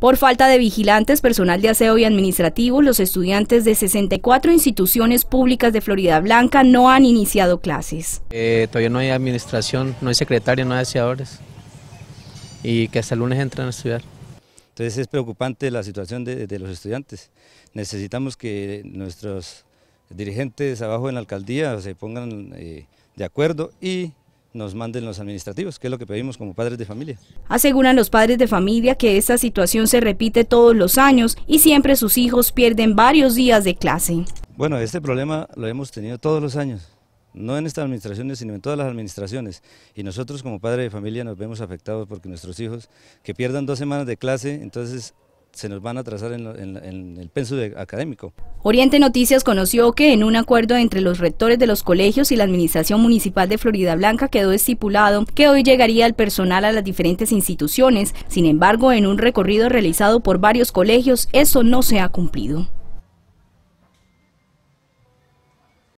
Por falta de vigilantes, personal de aseo y administrativo, los estudiantes de 64 instituciones públicas de Florida Blanca no han iniciado clases. Eh, todavía no hay administración, no hay secretario, no hay aseadores y que hasta el lunes entran a estudiar. Entonces es preocupante la situación de, los estudiantes. Necesitamos que nuestros dirigentes abajo en la alcaldía se pongan eh, de acuerdo y nos manden los administrativos, que es lo que pedimos como padres de familia. Aseguran los padres de familia que esta situación se repite todos los años y siempre sus hijos pierden varios días de clase. Bueno, este problema lo hemos tenido todos los años, no en estas administraciones, sino en todas las administraciones. Y nosotros como padres de familia nos vemos afectados porque nuestros hijos que pierdan dos semanas de clase, entonces se nos van a trazar en, el penso académico. Oriente Noticias conoció que en un acuerdo entre los rectores de los colegios y la Administración Municipal de Florida Blanca quedó estipulado que hoy llegaría el personal a las diferentes instituciones, sin embargo en un recorrido realizado por varios colegios eso no se ha cumplido.